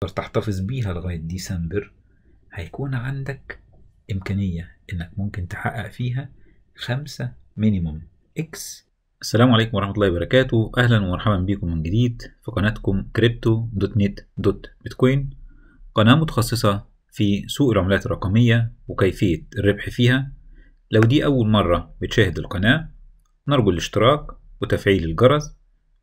تقدر تحتفظ بيها لغاية ديسمبر هيكون عندك إمكانية إنك ممكن تحقق فيها خمسة مينيموم إكس السلام عليكم ورحمة الله وبركاته أهلا ومرحبا بكم من جديد في قناتكم كريبتو دوت نت دوت بيتكوين قناة متخصصة في سوق العملات الرقمية وكيفية الربح فيها لو دي أول مرة بتشاهد القناة نرجو الاشتراك وتفعيل الجرس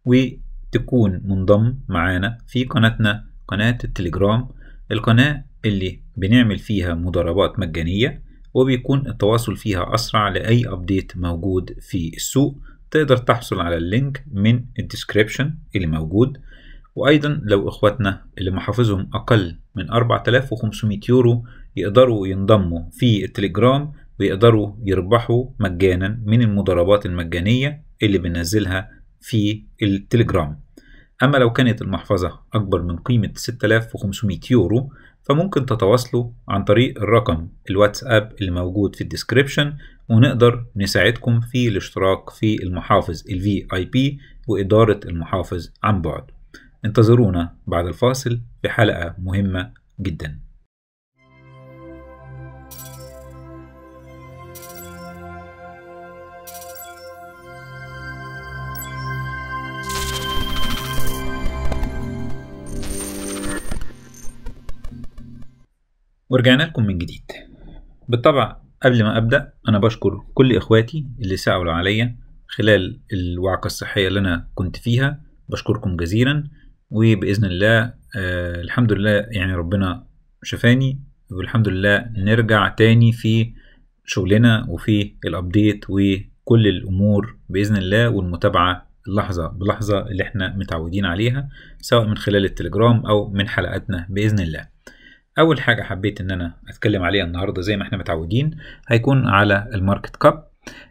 وتكون منضم معانا في قناتنا قناة التليجرام القناة اللي بنعمل فيها مضاربات مجانية وبيكون التواصل فيها أسرع لأي أبديت موجود في السوق تقدر تحصل على اللينك من الديسكريبشن اللي موجود وأيضا لو إخواتنا اللي محافظهم أقل من 4500 يورو يقدروا ينضموا في التليجرام ويقدروا يربحوا مجانا من المضاربات المجانية اللي بنزلها في التليجرام أما لو كانت المحفظة أكبر من قيمة 6500 يورو فممكن تتواصلوا عن طريق الرقم الواتساب اللي موجود في الديسكريبشن ونقدر نساعدكم في الاشتراك في المحافظ الـ VIP وإدارة المحافظ عن بعد انتظرونا بعد الفاصل في حلقة مهمة جداً ورجعنا لكم من جديد بالطبع قبل ما أبدأ أنا بشكر كل إخواتي اللي سعوا عليا خلال الوعكة الصحية اللي أنا كنت فيها بشكركم جزيلا وبإذن الله آه الحمد لله يعني ربنا شفاني والحمد لله نرجع تاني في شغلنا وفي الأبديت وكل الأمور بإذن الله والمتابعة اللحظة بلحظة اللي احنا متعودين عليها سواء من خلال التليجرام أو من حلقاتنا بإذن الله اول حاجه حبيت ان انا اتكلم عليها النهارده زي ما احنا متعودين هيكون على الماركت كاب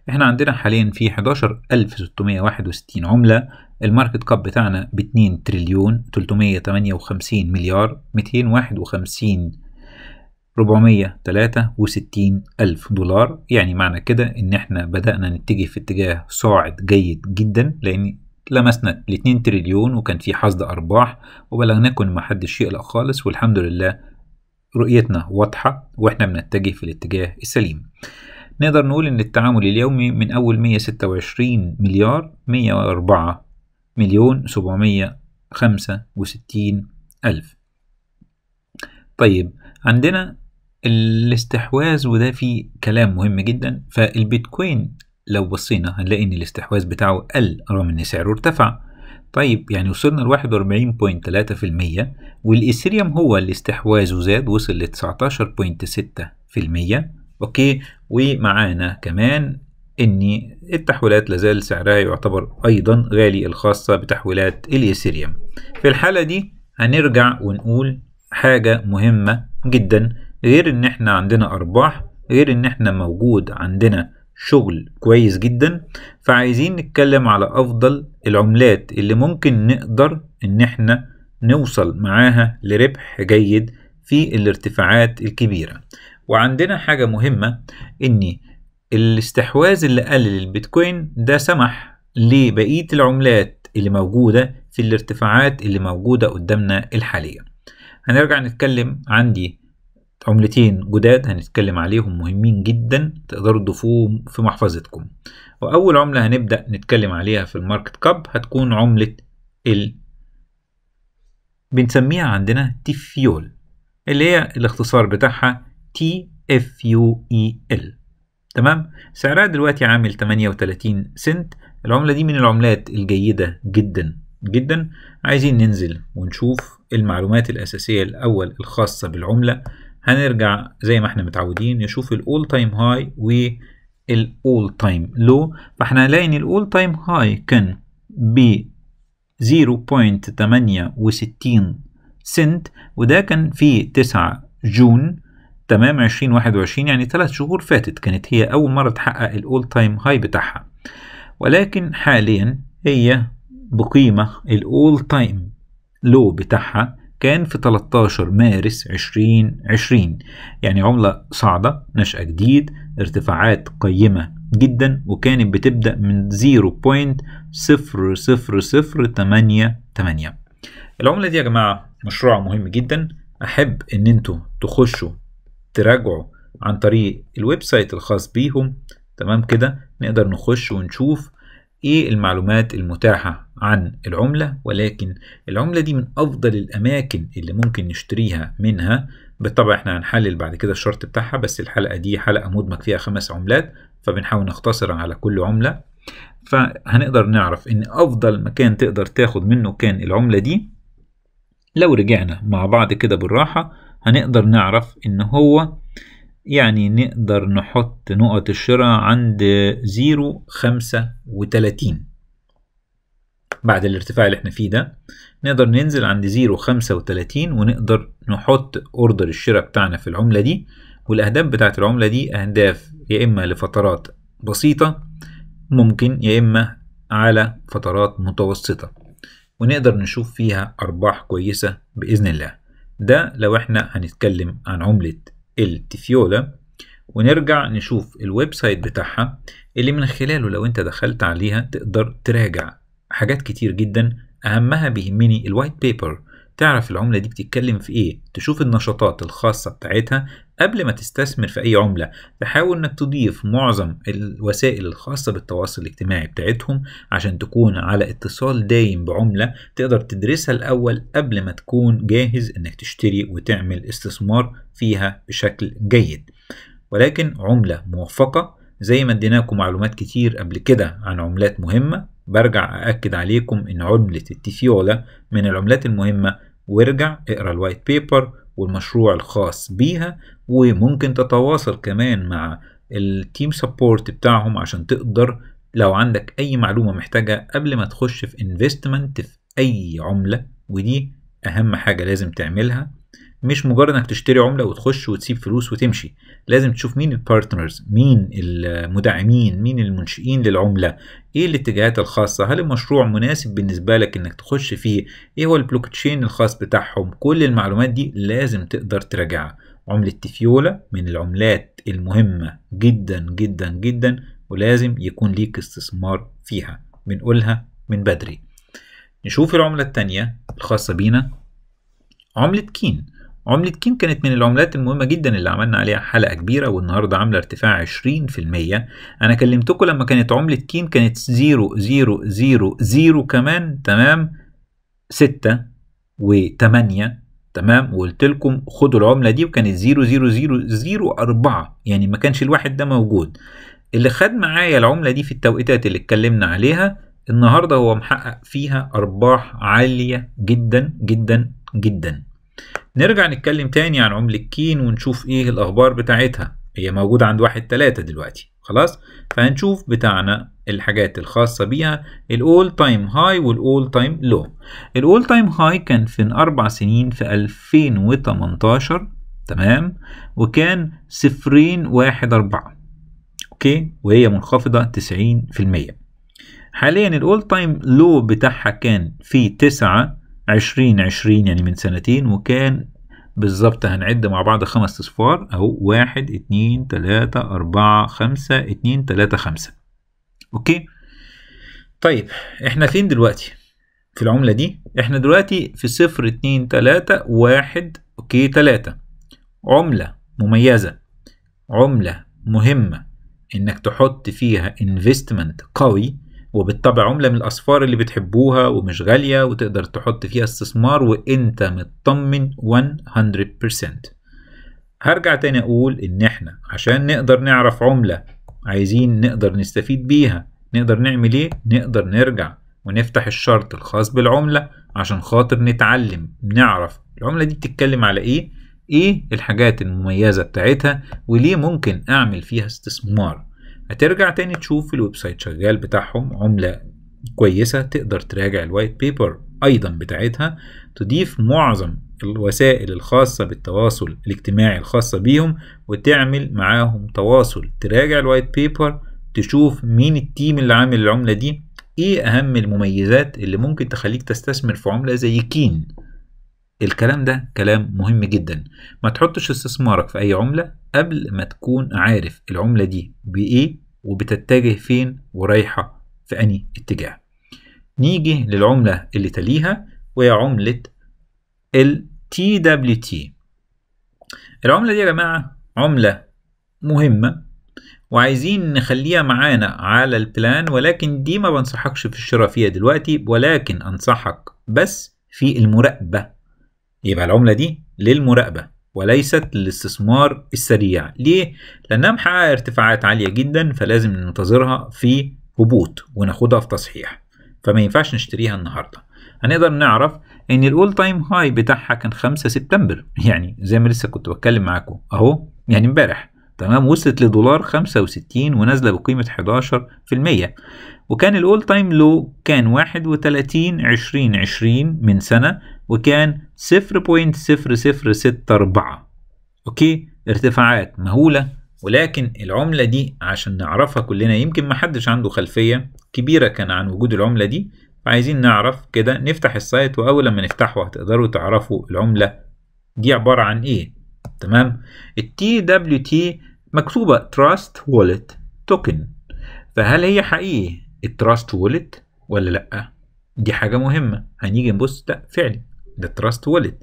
احنا عندنا حاليا في 11661 عمله الماركت كاب بتاعنا ب 2 تريليون 358 مليار 251 463 ألف دولار يعني معنى كده إن إحنا بدأنا نتجه في اتجاه صاعد جيد جدا لأن لمسنا ال 2 تريليون وكان في حصد أرباح وبلغناكم ما حدش يقلق خالص والحمد لله رؤيتنا واضحة وإحنا بنتجه في الاتجاه السليم نقدر نقول إن التعامل اليومي من أول 126 مليار 104 مليون 765 ألف طيب عندنا الاستحواذ وده فيه كلام مهم جدا فالبيتكوين لو بصينا هنلاقي إن الاستحواذ بتاعه قل رغم إن سعره ارتفع طيب يعني وصلنا ل 41.3% والإثيريوم هو اللي استحواذه زاد وصل ل 19.6% أوكي ومعانا كمان إن التحويلات لازال سعرها يعتبر أيضا غالي الخاصة بتحويلات الإثيريوم في الحالة دي هنرجع ونقول حاجة مهمة جدا غير إن إحنا عندنا أرباح غير إن إحنا موجود عندنا شغل كويس جدا فعايزين نتكلم على افضل العملات اللي ممكن نقدر ان احنا نوصل معاها لربح جيد في الارتفاعات الكبيرة وعندنا حاجة مهمة ان الاستحواذ اللي قلل البيتكوين ده سمح لبقية العملات اللي موجودة في الارتفاعات اللي موجودة قدامنا الحالية هنرجع نتكلم عندي عملتين جداد هنتكلم عليهم مهمين جدا تقدروا تضيفوهم في محفظتكم وأول عملة هنبدأ نتكلم عليها في الماركت كاب هتكون عملة ال بنسميها عندنا تيفيول اللي هي الاختصار بتاعها تي اف يو اي ال تمام سعرها دلوقتي عامل 38 سنت العملة دي من العملات الجيدة جدا جدا عايزين ننزل ونشوف المعلومات الأساسية الأول الخاصة بالعملة هنرجع زي ما احنا متعودين نشوف الاول تايم هاي والاول تايم لو فاحنا هنلاقي ان الاول تايم هاي كان ب 0.68 سنت وده كان في 9 جون تمام 2021 يعني ثلاث شهور فاتت كانت هي أول مرة تحقق الأول تايم هاي بتاعها ولكن حاليا هي بقيمة الأول تايم لو بتاعها كان في 13 مارس 2020 يعني عملة صاعدة نشأة جديد ارتفاعات قيمة جدا وكانت بتبدأ من 0.00088 العملة دي يا جماعة مشروع مهم جدا أحب إن انتوا تخشوا تراجعوا عن طريق الويب سايت الخاص بيهم تمام كده نقدر نخش ونشوف ايه المعلومات المتاحة عن العملة ولكن العملة دي من افضل الاماكن اللي ممكن نشتريها منها بالطبع احنا هنحلل بعد كده الشرط بتاعها بس الحلقة دي حلقة مدمج فيها خمس عملات فبنحاول نختصر على كل عملة فهنقدر نعرف ان افضل مكان تقدر تاخد منه كان العملة دي لو رجعنا مع بعض كده بالراحة هنقدر نعرف ان هو يعني نقدر نحط نقط الشراء عند خمسة 35 بعد الارتفاع اللي احنا فيه ده نقدر ننزل عند خمسة 35 ونقدر نحط اوردر الشراء بتاعنا في العملة دي والاهداف بتاعت العملة دي اهداف يا اما لفترات بسيطة ممكن يا اما على فترات متوسطة ونقدر نشوف فيها ارباح كويسة باذن الله ده لو احنا هنتكلم عن عملة التفيولا ونرجع نشوف الويب سايت بتاعها اللي من خلاله لو انت دخلت عليها تقدر تراجع حاجات كتير جدا اهمها بيهمني الوايت بيبر تعرف العملة دي بتتكلم في إيه تشوف النشاطات الخاصة بتاعتها قبل ما تستثمر في أي عملة تحاول إنك تضيف معظم الوسائل الخاصة بالتواصل الاجتماعي بتاعتهم عشان تكون على اتصال دايم بعملة تقدر تدرسها الأول قبل ما تكون جاهز إنك تشتري وتعمل استثمار فيها بشكل جيد ولكن عملة موفقة زي ما اديناكم معلومات كتير قبل كده عن عملات مهمة برجع أأكد عليكم إن عملة التيفيولا من العملات المهمة وارجع اقرا الوايت بيبر والمشروع الخاص بيها وممكن تتواصل كمان مع التيم سبورت بتاعهم عشان تقدر لو عندك أي معلومة محتاجة قبل ما تخش في انفستمنت في أي عملة ودي أهم حاجة لازم تعملها مش مجرد انك تشتري عمله وتخش وتسيب فلوس وتمشي لازم تشوف مين البارتنرز مين المدعمين مين المنشئين للعمله ايه الاتجاهات الخاصه هل المشروع مناسب بالنسبه لك انك تخش فيه ايه هو البلوك تشين الخاص بتاعهم كل المعلومات دي لازم تقدر تراجعها عمله تيفيولا من العملات المهمه جدا جدا جدا ولازم يكون ليك استثمار فيها بنقولها من بدري نشوف العمله الثانيه الخاصه بينا عمله كين عملة كيم كانت من العملات المهمة جدا اللي عملنا عليها حلقة كبيرة والنهاردة عاملة ارتفاع 20% أنا كلمتكم لما كانت عملة كيم كانت 0 0 0 0 كمان تمام 6 و8 تمام وقلت لكم خدوا العملة دي وكانت 0 0 0 0 4 يعني ما كانش الواحد ده موجود اللي خد معايا العملة دي في التوقيتات اللي اتكلمنا عليها النهاردة هو محقق فيها أرباح عالية جدا جدا جدا نرجع نتكلم تاني عن عملة كين ونشوف ايه الاخبار بتاعتها هي موجودة عند واحد تلاتة دلوقتي خلاص فهنشوف بتاعنا الحاجات الخاصة بيها الأول تايم هاي والأول تايم لو الأول تايم هاي كان في أربع سنين في 2018 تمام وكان صفرين واحد أربعة أوكي وهي منخفضة 90% حاليا الأول تايم لو بتاعها كان في تسعة عشرين عشرين يعني من سنتين وكان بالظبط هنعد مع بعض خمس اصفار اهو واحد اتنين تلاتة اربعة خمسة اتنين تلاتة خمسة اوكي طيب احنا فين دلوقتي في العملة دي احنا دلوقتي في صفر اتنين تلاتة واحد اوكي تلاتة عملة مميزة عملة مهمة انك تحط فيها انفستمنت قوي وبالطبع عملة من الأصفار اللي بتحبوها ومش غالية وتقدر تحط فيها استثمار وأنت مطمن 100% هرجع تاني أقول إن إحنا عشان نقدر نعرف عملة عايزين نقدر نستفيد بيها نقدر نعمل إيه؟ نقدر نرجع ونفتح الشرط الخاص بالعملة عشان خاطر نتعلم نعرف العملة دي بتتكلم على إيه؟ إيه الحاجات المميزة بتاعتها وليه ممكن أعمل فيها استثمار هترجع تاني تشوف الويب سايت شغال بتاعهم عملة كويسة تقدر تراجع الوايت بيبر أيضا بتاعتها تضيف معظم الوسائل الخاصة بالتواصل الاجتماعي الخاصة بيهم وتعمل معاهم تواصل تراجع الوايت بيبر تشوف مين التيم اللي عامل العملة دي ايه اهم المميزات اللي ممكن تخليك تستثمر في عملة زي كين الكلام ده كلام مهم جدا ما تحطش استثمارك في اي عملة قبل ما تكون عارف العملة دي بايه وبتتجه فين ورايحة في أنهي اتجاه نيجي للعملة اللي تليها وهي عملة ال TWT العملة دي يا جماعة عملة مهمة وعايزين نخليها معانا على البلان ولكن دي ما بنصحكش في الشراء فيها دلوقتي ولكن أنصحك بس في المراقبة يبقى العملة دي للمراقبة وليست للاستثمار السريع ليه؟ لأنها محققة ارتفاعات عالية جدا فلازم ننتظرها في هبوط وناخدها في تصحيح فما ينفعش نشتريها النهارده هنقدر نعرف ان الاول تايم هاي بتاعها كان 5 سبتمبر يعني زي ما لسه كنت بتكلم معاكم اهو يعني امبارح تمام وصلت لدولار 65 ونازله بقيمه 11% وكان الاول تايم لو كان 31 20 20 من سنه وكان 0.0064 اوكي ارتفاعات مهولة ولكن العملة دي عشان نعرفها كلنا يمكن ما حدش عنده خلفية كبيرة كان عن وجود العملة دي فعايزين نعرف كده نفتح السايت وأول ما نفتحه هتقدروا تعرفوا العملة دي عبارة عن إيه تمام دبليو تي مكتوبة تراست Wallet توكن فهل هي حقيقي التراست Wallet ولا لأ دي حاجة مهمة هنيجي نبص ده فعلي ده تراست والد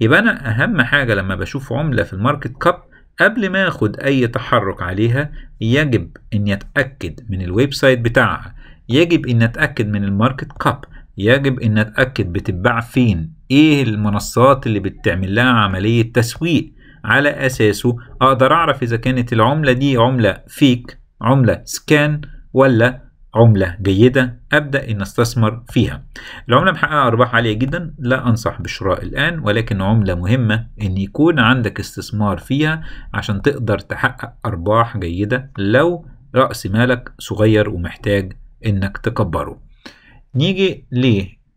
يبقى انا اهم حاجه لما بشوف عمله في الماركت كاب قبل ما اخد اي تحرك عليها يجب ان اتاكد من الويب سايت بتاعها يجب ان اتاكد من الماركت كاب يجب ان اتاكد بتتباع فين ايه المنصات اللي بتعمل لها عمليه تسويق على اساسه اقدر اعرف اذا كانت العمله دي عمله فيك عمله سكان ولا عملة جيدة أبدأ أن أستثمر فيها العملة محققة أرباح عالية جدا لا أنصح بالشراء الآن ولكن عملة مهمة أن يكون عندك استثمار فيها عشان تقدر تحقق أرباح جيدة لو رأس مالك صغير ومحتاج أنك تكبره نيجي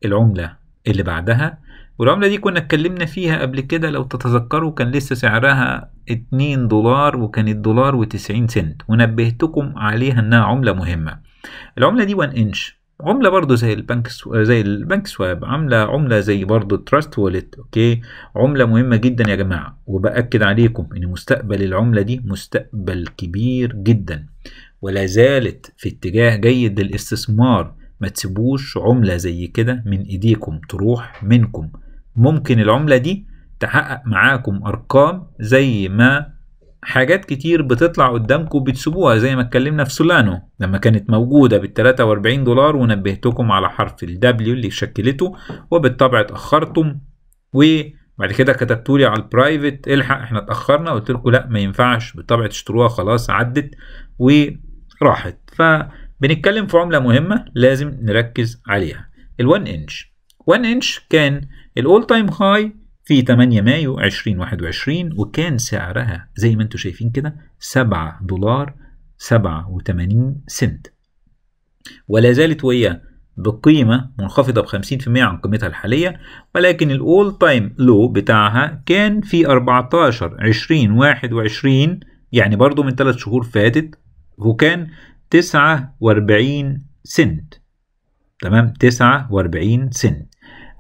للعملة اللي بعدها والعملة دي كنا اتكلمنا فيها قبل كده لو تتذكروا كان لسه سعرها 2 دولار وكان الدولار و90 سنت ونبهتكم عليها انها عملة مهمة العمله دي 1 انش عمله برضو زي البنك سو... زي البنك سواب عامله عمله زي برضو تراست والت اوكي عمله مهمه جدا يا جماعه وباكد عليكم ان مستقبل العمله دي مستقبل كبير جدا ولا زالت في اتجاه جيد للاستثمار ما تسيبوش عمله زي كده من ايديكم تروح منكم ممكن العمله دي تحقق معاكم ارقام زي ما حاجات كتير بتطلع قدامكم بتسيبوها زي ما اتكلمنا في سولانو لما كانت موجودة بال 43 دولار ونبهتكم على حرف ال W اللي شكلته وبالطبع اتأخرتم وبعد كده كتبتوا لي على البرايفت الحق احنا اتأخرنا قلت لكم لا ما ينفعش بالطبع تشتروها خلاص عدت وراحت فبنتكلم في عملة مهمة لازم نركز عليها ال 1 انش 1 انش كان الاول تايم هاي في 8 مايو 2021 وكان سعرها زي ما انتم شايفين كده 7 دولار 87 سنت ولا زالت وهي بقيمة منخفضة ب 50% عن قيمتها الحالية ولكن الأول تايم لو بتاعها كان في 14 20 21 يعني برضو من ثلاث شهور فاتت وكان 49 سنت تمام 49 سنت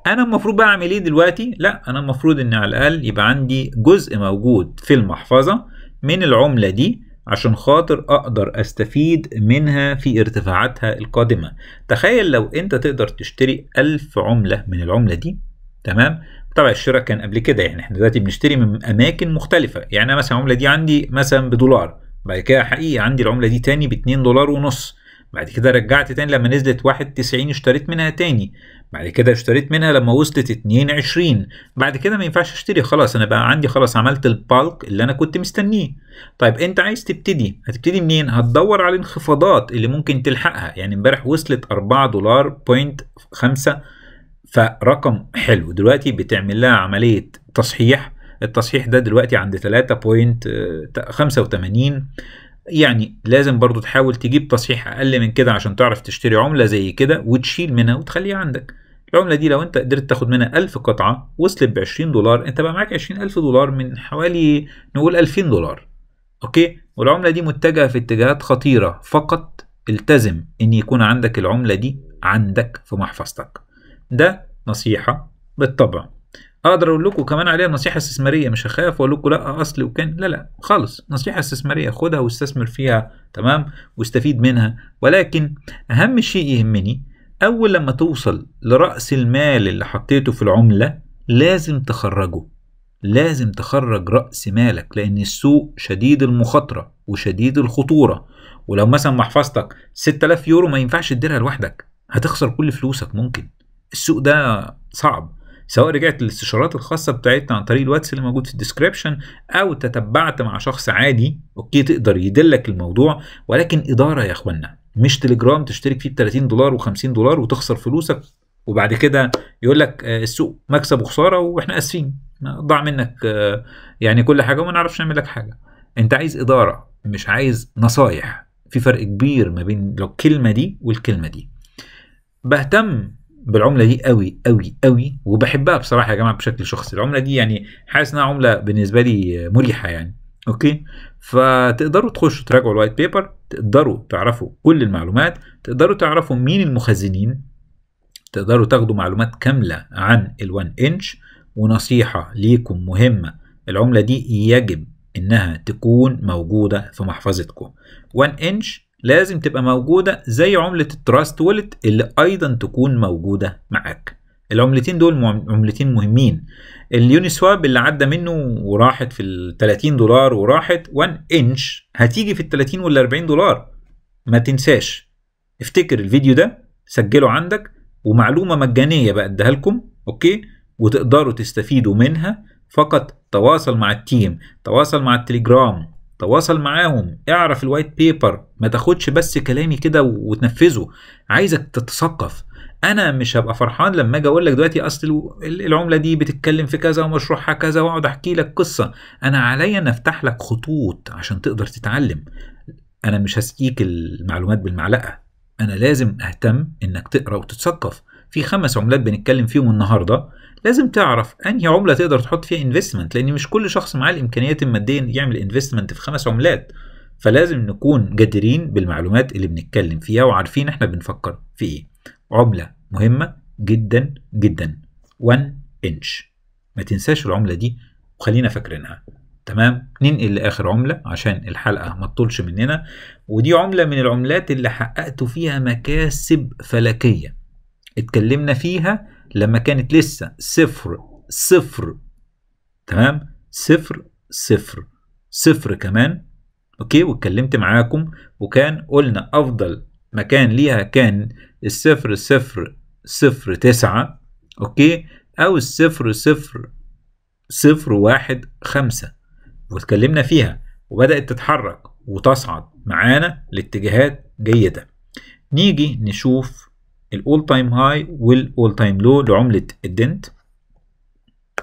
انا المفروض بقى اعمل ايه دلوقتي لا انا المفروض ان على الاقل يبقى عندي جزء موجود في المحفظه من العمله دي عشان خاطر اقدر استفيد منها في ارتفاعاتها القادمه تخيل لو انت تقدر تشتري ألف عمله من العمله دي تمام طبعا الشراء كان قبل كده يعني احنا دلوقتي بنشتري من اماكن مختلفه يعني انا مثلا العمله دي عندي مثلا بدولار بعد كده حقيقي عندي العمله دي تاني باتنين دولار ونص بعد كده رجعت تاني لما نزلت واحد تسعين اشتريت منها تاني بعد كده اشتريت منها لما وصلت اتنين عشرين بعد كده ما ينفعش اشتري خلاص انا بقى عندي خلاص عملت البالك اللي انا كنت مستنيه طيب انت عايز تبتدي هتبتدي منين هتدور على الانخفاضات اللي ممكن تلحقها يعني امبارح وصلت 4 دولار بوينت 5 فرقم حلو دلوقتي بتعمل لها عملية تصحيح التصحيح ده دلوقتي عند 3.85 يعني لازم برضو تحاول تجيب تصحيح اقل من كده عشان تعرف تشتري عمله زي كده وتشيل منها وتخليها عندك العمله دي لو انت قدرت تاخد منها 1000 قطعه وصلت ب 20 دولار انت بقى معاك 20000 دولار من حوالي نقول 2000 دولار اوكي والعمله دي متجهه في اتجاهات خطيره فقط التزم ان يكون عندك العمله دي عندك في محفظتك ده نصيحه بالطبع اقدر اقول لكم كمان عليها نصيحه استثماريه مش هخاف واقول لكم لا اصل وكان لا لا خالص نصيحه استثماريه خدها واستثمر فيها تمام واستفيد منها ولكن اهم شيء يهمني اول لما توصل لراس المال اللي حطيته في العمله لازم تخرجه لازم تخرج راس مالك لان السوق شديد المخاطره وشديد الخطوره ولو مثلا محفظتك 6000 يورو ما ينفعش تديرها لوحدك هتخسر كل فلوسك ممكن السوق ده صعب سواء رجعت للاستشارات الخاصه بتاعتنا عن طريق الواتس اللي موجود في الديسكربشن او تتبعت مع شخص عادي اوكي تقدر يدلك الموضوع ولكن اداره يا اخوانا مش تليجرام تشترك فيه ب 30 دولار و50 دولار وتخسر فلوسك وبعد كده يقول لك آه، السوق مكسب وخساره واحنا اسفين ضاع منك آه، يعني كل حاجه وما نعرفش نعمل لك حاجه انت عايز اداره مش عايز نصايح في فرق كبير ما بين لو الكلمه دي والكلمه دي بهتم بالعمله دي قوي قوي قوي وبحبها بصراحه يا جماعه بشكل شخصي العمله دي يعني حاسس انها عمله بالنسبه لي مريحه يعني اوكي فتقدروا تخشوا تراجعوا الوايت بيبر تقدروا تعرفوا كل المعلومات تقدروا تعرفوا مين المخزنين تقدروا تاخدوا معلومات كامله عن ال1 انش ونصيحه ليكم مهمه العمله دي يجب انها تكون موجوده في محفظتكم 1 انش لازم تبقى موجودة زي عملة التراست والت اللي أيضا تكون موجودة معاك العملتين دول عملتين مهمين اليوني سواب اللي عدى منه وراحت في ال 30 دولار وراحت 1 انش هتيجي في ال 30 وال 40 دولار ما تنساش افتكر الفيديو ده سجله عندك ومعلومه مجانيه بقى اديها لكم اوكي وتقدروا تستفيدوا منها فقط تواصل مع التيم تواصل مع التليجرام تواصل معاهم اعرف الوايت بيبر ما تاخدش بس كلامي كده وتنفذه عايزك تتثقف انا مش هبقى فرحان لما اجي اقول لك دلوقتي اصل العمله دي بتتكلم في كذا ومشروعها كذا واقعد احكي لك قصه انا عليا ان افتح لك خطوط عشان تقدر تتعلم انا مش هسقيك المعلومات بالمعلقه انا لازم اهتم انك تقرا وتتثقف في خمس عملات بنتكلم فيهم النهارده لازم تعرف انهي عمله تقدر تحط فيها انفستمنت لان مش كل شخص معاه الامكانيات الماديه انه يعمل انفستمنت في خمس عملات فلازم نكون جادرين بالمعلومات اللي بنتكلم فيها وعارفين احنا بنفكر في ايه عمله مهمه جدا جدا 1 انش ما تنساش العمله دي وخلينا فاكرينها تمام ننقل لاخر عمله عشان الحلقه ما تطولش مننا ودي عمله من العملات اللي حققتوا فيها مكاسب فلكيه اتكلمنا فيها لما كانت لسه صفر صفر تمام صفر صفر صفر كمان اوكي واتكلمت معاكم وكان قلنا افضل مكان ليها كان الصفر صفر صفر تسعة اوكي او الصفر صفر صفر واحد خمسة واتكلمنا فيها وبدأت تتحرك وتصعد معانا لاتجاهات جيدة نيجي نشوف الاول تايم هاي والاول تايم لو لعمله الدنت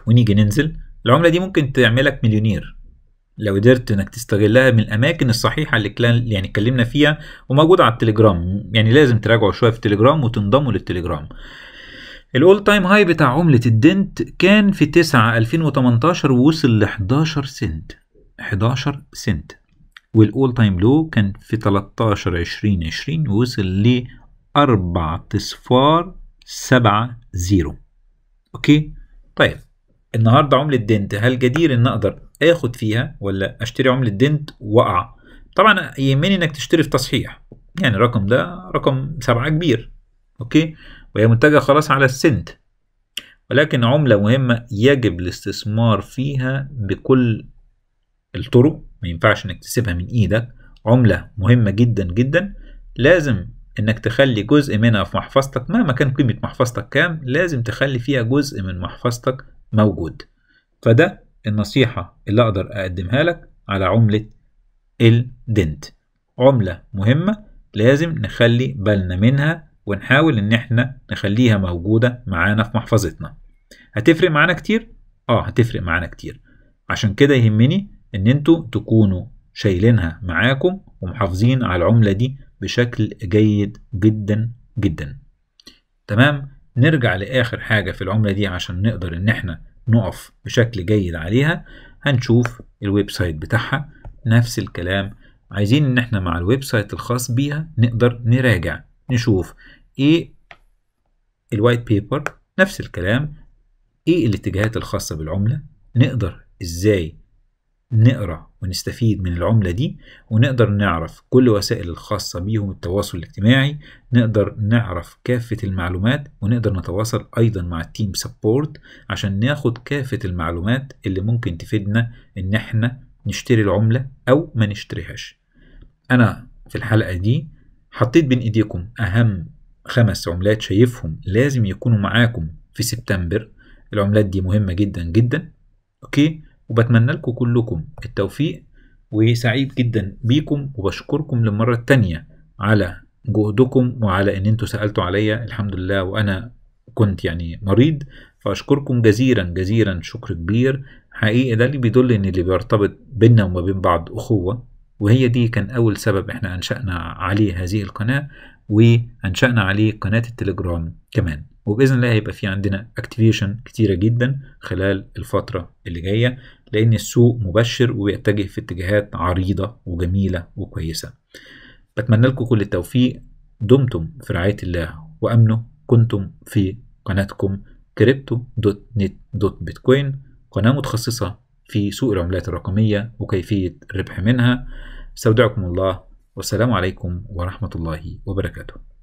ونيجي ننزل العمله دي ممكن تعملك مليونير لو قدرت انك تستغلها من الاماكن الصحيحه اللي كلان يعني اتكلمنا فيها وموجوده على التليجرام يعني لازم تراجعوا شويه في التليجرام وتنضموا للتليجرام الاول تايم هاي بتاع عمله الدنت كان في 9 2018 ووصل ل 11 سنت 11 سنت والاول تايم لو كان في 13 2020 ووصل ل أربعة أصفار سبعة زيرو أوكي طيب النهاردة عملة دنت هل جدير إن أقدر آخد فيها ولا أشتري عملة دنت وأقع طبعا يهمني إنك تشتري في تصحيح يعني الرقم ده رقم سبعة كبير أوكي وهي منتجة خلاص على السنت ولكن عملة مهمة يجب الاستثمار فيها بكل الطرق ما ينفعش انك تسيبها من ايدك عملة مهمة جدا جدا لازم انك تخلي جزء منها في محفظتك مهما كان قيمة محفظتك كام لازم تخلي فيها جزء من محفظتك موجود فده النصيحة اللي اقدر اقدمها لك على عملة الدنت عملة مهمة لازم نخلي بالنا منها ونحاول ان احنا نخليها موجودة معانا في محفظتنا هتفرق معانا كتير؟ اه هتفرق معانا كتير عشان كده يهمني ان انتوا تكونوا شايلينها معاكم ومحافظين على العملة دي بشكل جيد جدا جدا تمام نرجع لاخر حاجه في العمله دي عشان نقدر ان احنا نقف بشكل جيد عليها هنشوف الويب سايت بتاعها نفس الكلام عايزين ان احنا مع الويب سايت الخاص بيها نقدر نراجع نشوف ايه الوايت بيبر نفس الكلام ايه الاتجاهات الخاصه بالعمله نقدر ازاي نقرا ونستفيد من العملة دي ونقدر نعرف كل وسائل الخاصة بيهم التواصل الاجتماعي نقدر نعرف كافة المعلومات ونقدر نتواصل أيضا مع التيم سبورت عشان ناخد كافة المعلومات اللي ممكن تفيدنا إن احنا نشتري العملة أو ما نشتريهاش أنا في الحلقة دي حطيت بين إيديكم أهم خمس عملات شايفهم لازم يكونوا معاكم في سبتمبر العملات دي مهمة جدا جدا أوكي وبتمنى لكم كلكم التوفيق وسعيد جدا بيكم وبشكركم للمرة التانية على جهدكم وعلى ان انتوا سألتوا عليا الحمد لله وانا كنت يعني مريض فاشكركم جزيرا جزيرا شكر كبير حقيقي ده اللي بيدل ان اللي بيرتبط بينا وما بين بعض اخوة وهي دي كان اول سبب احنا انشأنا عليه هذه القناة وانشأنا عليه قناة التليجرام كمان وباذن الله هيبقى في عندنا اكتيفيشن كتيره جدا خلال الفتره اللي جايه لان السوق مبشر وبيتجه في اتجاهات عريضه وجميله وكويسه بتمنى لكم كل التوفيق دمتم في رعايه الله وامنه كنتم في قناتكم كريبتو دوت نت دوت بيتكوين قناه متخصصه في سوق العملات الرقميه وكيفيه الربح منها استودعكم الله والسلام عليكم ورحمه الله وبركاته